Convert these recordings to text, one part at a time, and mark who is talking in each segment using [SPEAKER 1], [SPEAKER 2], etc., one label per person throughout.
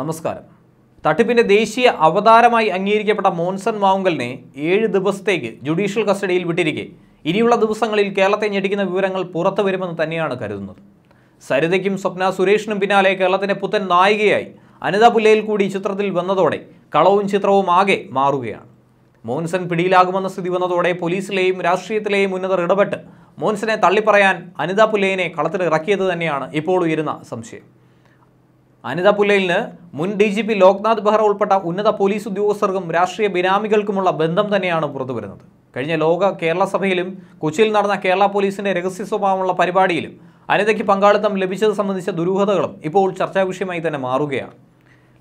[SPEAKER 1] നമസ്കാരം തട്ടിപ്പിന്റെ ദേശീയ അവതാരമായി അംഗീകരിക്കപ്പെട്ട മോൻസൺ മാവുങ്കലിനെ ഏഴ് ദിവസത്തേക്ക് ജുഡീഷ്യൽ കസ്റ്റഡിയിൽ വിട്ടിരിക്കെ ഇനിയുള്ള ദിവസങ്ങളിൽ കേരളത്തെ ഞെടിക്കുന്ന വിവരങ്ങൾ പുറത്തു വരുമെന്ന് തന്നെയാണ് കരുതുന്നത് സരിതയ്ക്കും സ്വപ്ന സുരേഷിനും പിന്നാലെ കേരളത്തിന്റെ പുത്തൻ നായികയായി അനിതാ പുല്ലയിൽ കൂടി ചിത്രത്തിൽ വന്നതോടെ കളവും ചിത്രവും ആകെ മാറുകയാണ് മോൻസൺ പിടിയിലാകുമെന്ന സ്ഥിതി വന്നതോടെ പോലീസിലെയും രാഷ്ട്രീയത്തിലെയും ഉന്നതർ ഇടപെട്ട് മോൻസനെ തള്ളിപ്പറയാൻ അനിതാ പുല്ലയിനെ കളത്തിലിറക്കിയത് തന്നെയാണ് ഇപ്പോൾ ഉയരുന്ന സംശയം അനിത പുലയിലിന് മുൻ D G P Loknath Behra ഉൾപ്പെട്ട ഉന്നത പോലീസ് ഉദ്യോഗസ്ഥർക്കും രാഷ്ട്രീയ ബിനാമികൾക്കുമുള്ള ബന്ധം തന്നെയാണ് പുറത്തുവരുന്നത് കഴിഞ്ഞ ലോക കേരള സഭയിലും കൊച്ചിയിൽ നടന്ന കേരള പോലീസിന്റെ രഹസ്യ സ്വഭാവമുള്ള പരിപാടിയിലും അനിതയ്ക്ക് പങ്കാളിത്തം ലഭിച്ചത് സംബന്ധിച്ച ദുരൂഹതകളും ഇപ്പോൾ ചർച്ചാ വിഷയമായി തന്നെ മാറുകയാണ്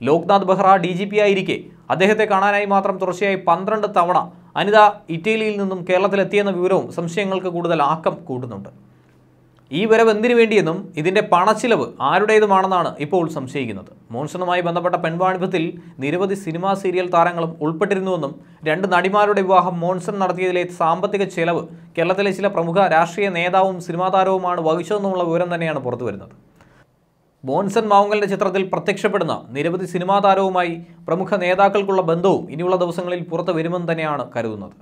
[SPEAKER 1] Loknath Behra D G P ആയിരിക്കെ അദ്ദേഹത്തെ കാണാനായി മാത്രം തുടർച്ചയായി പന്ത്രണ്ട് തവണ അനിത ഇറ്റലിയിൽ നിന്നും കേരളത്തിലെത്തിയെന്ന വിവരവും സംശയങ്ങൾക്ക് കൂടുതൽ ആക്കം കൂട്ടുന്നുണ്ട് ഈ വരവ് എന്തിനു വേണ്ടിയെന്നും ഇതിൻ്റെ പണച്ചിലവ് ആരുടേതുമാണെന്നാണ് ഇപ്പോൾ സംശയിക്കുന്നത് മോൺസണുമായി ബന്ധപ്പെട്ട പെൺവാണിഭത്തിൽ നിരവധി സിനിമാ സീരിയൽ താരങ്ങളും ഉൾപ്പെട്ടിരുന്നുവെന്നും രണ്ട് നടിമാരുടെ വിവാഹം മോൺസൺ നടത്തിയതിലെ സാമ്പത്തിക ചെലവ് കേരളത്തിലെ ചില പ്രമുഖ രാഷ്ട്രീയ നേതാവും സിനിമാ താരവുമാണ് വഹിച്ചതെന്നുള്ള വിവരം തന്നെയാണ് പുറത്തുവരുന്നത് മോൺസൺ മാവുങ്കലിൻ്റെ ചിത്രത്തിൽ പ്രത്യക്ഷപ്പെടുന്ന നിരവധി സിനിമാ താരവുമായി പ്രമുഖ നേതാക്കൾക്കുള്ള ബന്ധവും ഇനിയുള്ള ദിവസങ്ങളിൽ പുറത്തു വരുമെന്ന് തന്നെയാണ് കരുതുന്നത്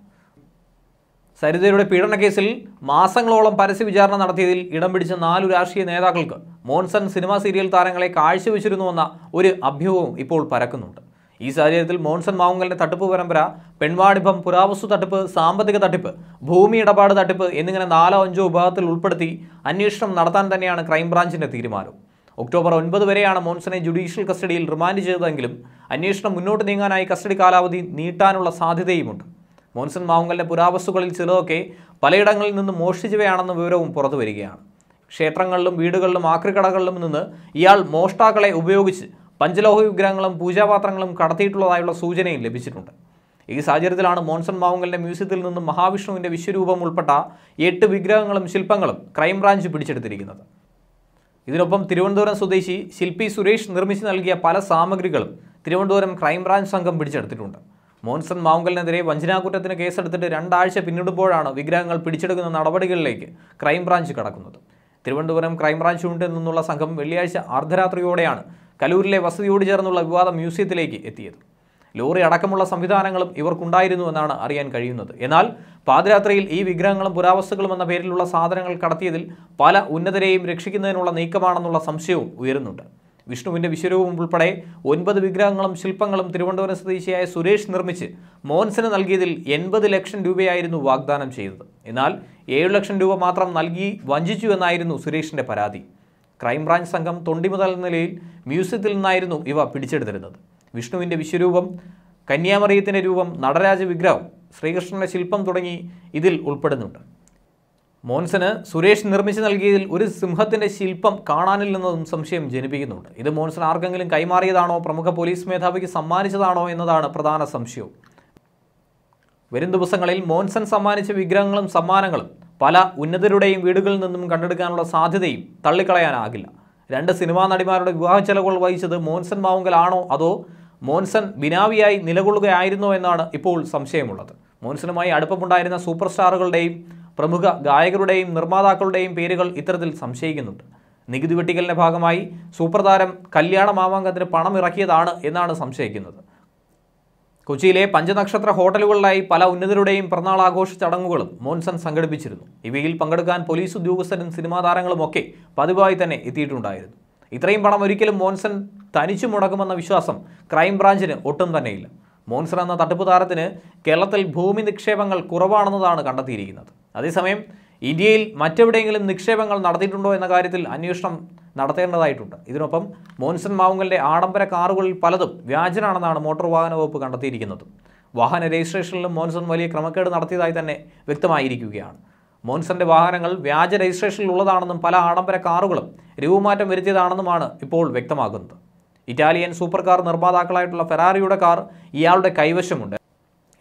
[SPEAKER 1] സരിതയുടെ പീഡന കേസിൽ മാസങ്ങളോളം പരസ്യ വിചാരണ നടത്തിയതിൽ ഇടം പിടിച്ച നാലു രാഷ്ട്രീയ നേതാക്കൾക്ക് മോൺസൺ സിനിമാ സീരിയൽ താരങ്ങളെ കാഴ്ചവെച്ചിരുന്നുവെന്ന ഒരു അഭ്യൂഹവും ഇപ്പോൾ പരക്കുന്നുണ്ട് ഈ സാഹചര്യത്തിൽ മോൺസൺ മാവുങ്കലിന്റെ തട്ടിപ്പ് പരമ്പര പെൺവാണിഭം പുരാവസ്തു തട്ടിപ്പ് സാമ്പത്തിക തട്ടിപ്പ് ഭൂമി ഇടപാട് തട്ടിപ്പ് എന്നിങ്ങനെ നാലോ അഞ്ചോ വിഭാഗത്തിൽ ഉൾപ്പെടുത്തി അന്വേഷണം നടത്താൻ തന്നെയാണ് ക്രൈംബ്രാഞ്ചിന്റെ തീരുമാനം ഒക്ടോബർ ഒൻപത് വരെയാണ് മോൺസനെ ജുഡീഷ്യൽ കസ്റ്റഡിയിൽ റിമാൻഡ് ചെയ്തതെങ്കിലും അന്വേഷണം മുന്നോട്ട് നീങ്ങാനായി കസ്റ്റഡി കാലാവധി നീട്ടാനുള്ള സാധ്യതയുമുണ്ട് മോൻസൺ മാവുങ്കലിൻ്റെ പുരാവസ്തുക്കളിൽ ചിലതൊക്കെ പലയിടങ്ങളിൽ നിന്ന് മോഷ്ടിച്ചവയാണെന്ന വിവരവും പുറത്തു വരികയാണ് ക്ഷേത്രങ്ങളിലും വീടുകളിലും ആക്രിക്കടകളിലും നിന്ന് ഇയാൾ മോഷ്ടാക്കളെ ഉപയോഗിച്ച് പഞ്ചലോഹ വിഗ്രഹങ്ങളും പൂജാപാത്രങ്ങളും കടത്തിയിട്ടുള്ളതായുള്ള സൂചനയും ലഭിച്ചിട്ടുണ്ട് ഈ സാഹചര്യത്തിലാണ് മോൺസൺ മാവുങ്കലിൻ്റെ മ്യൂസിയത്തിൽ നിന്നും മഹാവിഷ്ണുവിൻ്റെ വിശ്വരൂപം ഉൾപ്പെട്ട എട്ട് വിഗ്രഹങ്ങളും ശില്പങ്ങളും ക്രൈംബ്രാഞ്ച് പിടിച്ചെടുത്തിരിക്കുന്നത് ഇതിനൊപ്പം തിരുവനന്തപുരം സ്വദേശി ശില്പി സുരേഷ് നിർമ്മിച്ച് നൽകിയ പല സാമഗ്രികളും തിരുവനന്തപുരം ക്രൈംബ്രാഞ്ച് സംഘം പിടിച്ചെടുത്തിട്ടുണ്ട് മോൻസൺ മാവുങ്കലിനെതിരെ വഞ്ചനാകുറ്റത്തിന് കേസെടുത്തിട്ട് രണ്ടാഴ്ച പിന്നിടുമ്പോഴാണ് വിഗ്രഹങ്ങൾ പിടിച്ചെടുക്കുന്ന നടപടികളിലേക്ക് ക്രൈംബ്രാഞ്ച് കടക്കുന്നത് തിരുവനന്തപുരം ക്രൈംബ്രാഞ്ച് യൂണിറ്റിൽ നിന്നുള്ള സംഘം വെള്ളിയാഴ്ച അർദ്ധരാത്രിയോടെയാണ് കലൂരിലെ വസതിയോട് ചേർന്നുള്ള വിവാദ മ്യൂസിയത്തിലേക്ക് എത്തിയത് ലോറി അടക്കമുള്ള സംവിധാനങ്ങളും ഇവർക്കുണ്ടായിരുന്നു എന്നാണ് അറിയാൻ കഴിയുന്നത് എന്നാൽ പാതിരാത്രിയിൽ ഈ വിഗ്രഹങ്ങളും പുരാവസ്തുക്കളും എന്ന പേരിലുള്ള സാധനങ്ങൾ കടത്തിയതിൽ പല ഉന്നതരെയും രക്ഷിക്കുന്നതിനുള്ള നീക്കമാണെന്നുള്ള സംശയവും ഉയരുന്നുണ്ട് വിഷ്ണുവിൻ്റെ വിശ്വരൂപം ഉൾപ്പെടെ ഒൻപത് വിഗ്രഹങ്ങളും ശില്പങ്ങളും തിരുവനന്തപുരം സ്വദേശിയായ സുരേഷ് നിർമ്മിച്ച് മോൻസിന് നൽകിയതിൽ എൺപത് ലക്ഷം രൂപയായിരുന്നു വാഗ്ദാനം ചെയ്തത് എന്നാൽ ഏഴു ലക്ഷം രൂപ മാത്രം നൽകി വഞ്ചിച്ചു എന്നായിരുന്നു സുരേഷിൻ്റെ പരാതി ക്രൈംബ്രാഞ്ച് സംഘം തൊണ്ടിമുതൽ നിലയിൽ മ്യൂസിയത്തിൽ നിന്നായിരുന്നു ഇവ പിടിച്ചെടുത്തിരുന്നത് വിഷ്ണുവിൻ്റെ വിശ്വരൂപം കന്യാമറിയത്തിൻ്റെ രൂപം നടരാജ വിഗ്രഹം ശ്രീകൃഷ്ണൻ്റെ ശില്പം തുടങ്ങി ഇതിൽ ഉൾപ്പെടുന്നുണ്ട് മോൻസന് സുരേഷ് നിർമ്മിച്ച് നൽകിയതിൽ ഒരു സിംഹത്തിന്റെ ശില്പം കാണാനില്ലെന്നതും സംശയം ജനിപ്പിക്കുന്നുണ്ട് ഇത് മോൻസൺ ആർക്കെങ്കിലും കൈമാറിയതാണോ പ്രമുഖ പോലീസ് മേധാവിക്ക് സമ്മാനിച്ചതാണോ എന്നതാണ് പ്രധാന സംശയവും വരും ദിവസങ്ങളിൽ മോൻസൺ സമ്മാനിച്ച വിഗ്രഹങ്ങളും സമ്മാനങ്ങളും പല ഉന്നതരുടെയും വീടുകളിൽ നിന്നും കണ്ടെടുക്കാനുള്ള സാധ്യതയും തള്ളിക്കളയാനാകില്ല രണ്ട് സിനിമാ നടിമാരുടെ വിവാഹ ചെലവുകൾ വഹിച്ചത് മോൻസൺ മാവുങ്കലാണോ അതോ മോൻസൺ ബിനാവിയായി നിലകൊള്ളുകയായിരുന്നോ എന്നാണ് ഇപ്പോൾ സംശയമുള്ളത് മോൻസണുമായി അടുപ്പമുണ്ടായിരുന്ന സൂപ്പർ സ്റ്റാറുകളുടെയും പ്രമുഖ ഗായകരുടെയും നിർമ്മാതാക്കളുടെയും പേരുകൾ ഇത്തരത്തിൽ സംശയിക്കുന്നുണ്ട് നികുതി വെട്ടിക്കലിൻ്റെ ഭാഗമായി സൂപ്രധാരം കല്യാണ മാമാങ്കത്തിന് പണം ഇറക്കിയതാണ് എന്നാണ് സംശയിക്കുന്നത് കൊച്ചിയിലെ പഞ്ചനക്ഷത്ര ഹോട്ടലുകളിലായി പല ഉന്നതരുടെയും ആഘോഷ ചടങ്ങുകളും മോൻസൺ സംഘടിപ്പിച്ചിരുന്നു ഇവയിൽ പങ്കെടുക്കാൻ പോലീസ് ഉദ്യോഗസ്ഥരും സിനിമാ താരങ്ങളുമൊക്കെ പതിവായി തന്നെ എത്തിയിട്ടുണ്ടായിരുന്നു ഇത്രയും പണം ഒരിക്കലും മോൻസൺ തനിച്ചു മുടക്കുമെന്ന വിശ്വാസം ക്രൈംബ്രാഞ്ചിന് ഒട്ടും തന്നെയില്ല മോൻസൺ എന്ന തട്ടിപ്പ് താരത്തിന് കേരളത്തിൽ ഭൂമി നിക്ഷേപങ്ങൾ കുറവാണെന്നതാണ് കണ്ടെത്തിയിരിക്കുന്നത് അതേസമയം ഇന്ത്യയിൽ മറ്റെവിടെയെങ്കിലും നിക്ഷേപങ്ങൾ നടത്തിയിട്ടുണ്ടോ എന്ന കാര്യത്തിൽ അന്വേഷണം നടത്തേണ്ടതായിട്ടുണ്ട് ഇതിനൊപ്പം മോൻസൺ മാവുങ്കലിൻ്റെ ആഡംബര കാറുകളിൽ പലതും വ്യാജനാണെന്നാണ് മോട്ടോർ വാഹന വകുപ്പ് കണ്ടെത്തിയിരിക്കുന്നത് വാഹന രജിസ്ട്രേഷനിലും മോൻസൺ വലിയ ക്രമക്കേട് നടത്തിയതായി തന്നെ വ്യക്തമായിരിക്കുകയാണ് മോൻസന്റെ വാഹനങ്ങൾ വ്യാജ രജിസ്ട്രേഷനിൽ ഉള്ളതാണെന്നും പല ആഡംബര കാറുകളും രൂപമാറ്റം വരുത്തിയതാണെന്നുമാണ് ഇപ്പോൾ വ്യക്തമാകുന്നത് ഇറ്റാലിയൻ സൂപ്പർ കാർ നിർമ്മാതാക്കളായിട്ടുള്ള ഫെറാറിയുടെ കാർ ഇയാളുടെ കൈവശമുണ്ട്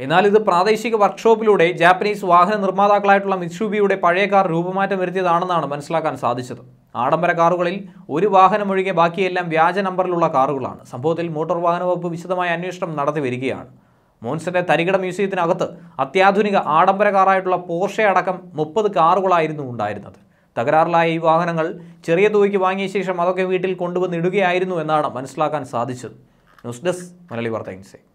[SPEAKER 1] എന്നാൽ ഇത് പ്രാദേശിക വർക്ക്ഷോപ്പിലൂടെ ജാപ്പനീസ് വാഹന നിർമ്മാതാക്കളായിട്ടുള്ള മിത്സുബിയുടെ പഴയ കാർ രൂപമാറ്റം വരുത്തിയതാണെന്നാണ് മനസ്സിലാക്കാൻ സാധിച്ചത് ആഡംബര കാറുകളിൽ ഒരു വാഹനം ഒഴികെ ബാക്കിയെല്ലാം വ്യാജ നമ്പറിലുള്ള കാറുകളാണ് സംഭവത്തിൽ മോട്ടോർ വാഹന വകുപ്പ് വിശദമായ അന്വേഷണം നടത്തി വരികയാണ് മോൺസിന്റെ തരികിട മ്യൂസിയത്തിനകത്ത് അത്യാധുനിക ആഡംബര കാറായിട്ടുള്ള പോർഷെ അടക്കം മുപ്പത് കാറുകളായിരുന്നു ഉണ്ടായിരുന്നത് തകരാറിലായ ഈ വാഹനങ്ങൾ ചെറിയ തുകയ്ക്ക് വാങ്ങിയ ശേഷം അതൊക്കെ വീട്ടിൽ കൊണ്ടുവന്നിടുകയായിരുന്നു എന്നാണ് മനസ്സിലാക്കാൻ സാധിച്ചത് ന്യൂസ് ഡെസ്ക് മലയാളി വാർത്ത